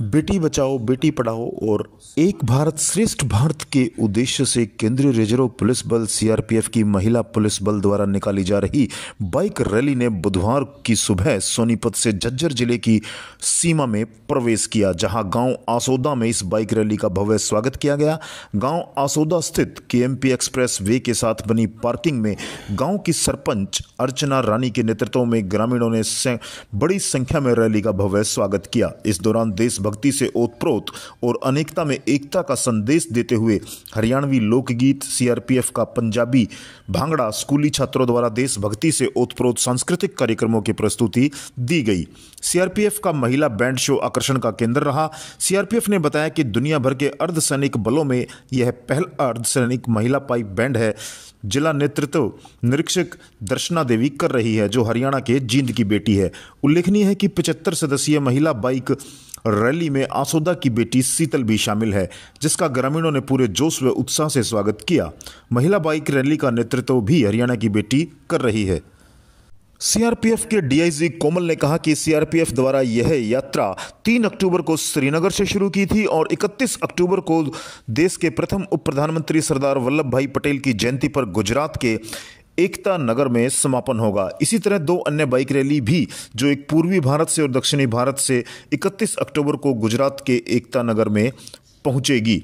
बेटी बचाओ बेटी पढ़ाओ और एक भारत श्रेष्ठ भारत के उद्देश्य से केंद्रीय रिजर्व पुलिस बल सीआरपीएफ की महिला पुलिस बल द्वारा निकाली जा रही बाइक रैली ने बुधवार की सुबह सोनीपत से झज्जर जिले की सीमा में प्रवेश किया जहां गांव आसोदा में इस बाइक रैली का भव्य स्वागत किया गया गांव आसोदा स्थित के एक्सप्रेस वे के साथ बनी पार्किंग में गाँव की सरपंच अर्चना रानी के नेतृत्व में ग्रामीणों ने बड़ी संख्या में रैली का भव्य स्वागत किया इस दौरान देश भक्ति से ओतप्रोत और अनेकता में एकता का संदेश देते हुए हरियाणवी लोकगीत सीआरपीएफ का पंजाबी भांगड़ा स्कूली छात्रों द्वारा देशभक्ति से ओतप्रोत सांस्कृतिक कार्यक्रमों की प्रस्तुति दी गई सीआरपीएफ का महिला बैंड शो आकर्षण का केंद्र रहा सीआरपीएफ ने बताया कि दुनिया भर के अर्धसैनिक बलों में यह पहला अर्धसैनिक महिला पाइप बैंड है जिला नेतृत्व निरीक्षक दर्शना देवी कर रही है जो हरियाणा के जींद की बेटी है उल्लेखनीय है कि 75 सदस्यीय महिला बाइक रैली में आसोदा की बेटी शीतल भी शामिल है जिसका ग्रामीणों ने पूरे जोश व उत्साह से स्वागत किया महिला बाइक रैली का नेतृत्व भी हरियाणा की बेटी कर रही है सीआरपीएफ के डीआईजी कोमल ने कहा कि सीआरपीएफ द्वारा यह यात्रा 3 अक्टूबर को श्रीनगर से शुरू की थी और 31 अक्टूबर को देश के प्रथम उप प्रधानमंत्री सरदार वल्लभ भाई पटेल की जयंती पर गुजरात के एकता नगर में समापन होगा इसी तरह दो अन्य बाइक रैली भी जो एक पूर्वी भारत से और दक्षिणी भारत से 31 अक्टूबर को गुजरात के एकता नगर में पहुंचेगी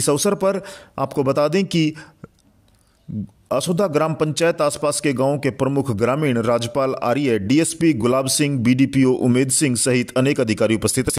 इस अवसर पर आपको बता दें कि असोदा ग्राम पंचायत आसपास के गांव के प्रमुख ग्रामीण राज्यपाल आर्य डीएसपी गुलाब सिंह बीडीपीओ उमेद सिंह सहित अनेक अधिकारी उपस्थित